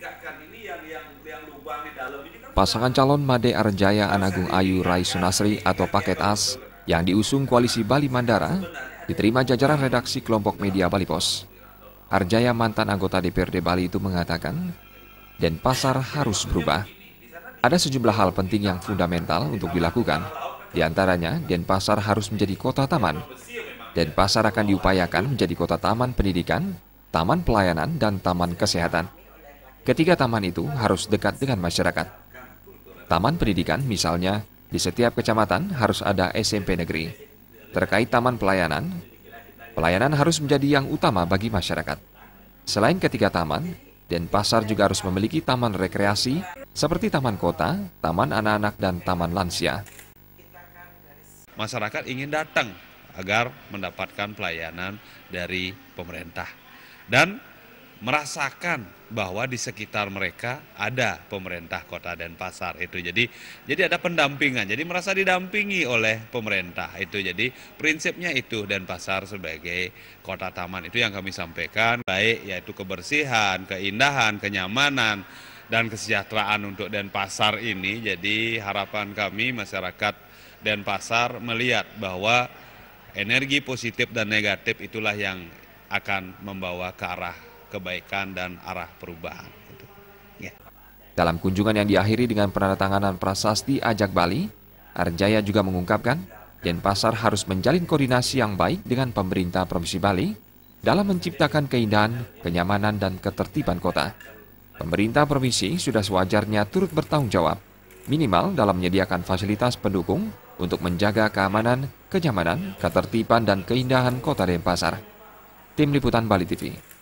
Kan Pasangan calon Made Arjaya Anagung Ayu Rai Sunasri atau Paket As yang diusung Koalisi Bali Mandara diterima jajaran redaksi kelompok media Bali Pos. Arjaya mantan anggota DPRD Bali itu mengatakan, dan pasar harus berubah. Ada sejumlah hal penting yang fundamental untuk dilakukan. Di antaranya, Denpasar harus menjadi kota taman. Denpasar akan diupayakan menjadi kota taman pendidikan, taman pelayanan, dan taman kesehatan. Ketiga taman itu harus dekat dengan masyarakat. Taman pendidikan misalnya di setiap kecamatan harus ada SMP negeri. Terkait taman pelayanan, pelayanan harus menjadi yang utama bagi masyarakat. Selain ketiga taman, Denpasar juga harus memiliki taman rekreasi seperti taman kota, taman anak-anak, dan taman lansia. Masyarakat ingin datang agar mendapatkan pelayanan dari pemerintah. Dan merasakan bahwa di sekitar mereka ada pemerintah kota Denpasar itu jadi jadi ada pendampingan jadi merasa didampingi oleh pemerintah itu jadi prinsipnya itu dan pasar sebagai kota taman itu yang kami sampaikan baik yaitu kebersihan keindahan kenyamanan dan kesejahteraan untuk Denpasar ini jadi harapan kami masyarakat Denpasar melihat bahwa energi positif dan negatif itulah yang akan membawa ke arah kebaikan dan arah perubahan. Gitu. Ya. Dalam kunjungan yang diakhiri dengan penandatanganan prasasti Ajak Bali, Arjaya juga mengungkapkan Denpasar harus menjalin koordinasi yang baik dengan pemerintah Provinsi Bali dalam menciptakan keindahan, kenyamanan, dan ketertiban kota. Pemerintah provinsi sudah sewajarnya turut bertanggung jawab, minimal dalam menyediakan fasilitas pendukung untuk menjaga keamanan, kenyamanan, ketertiban, dan keindahan kota Denpasar. Tim Liputan Bali TV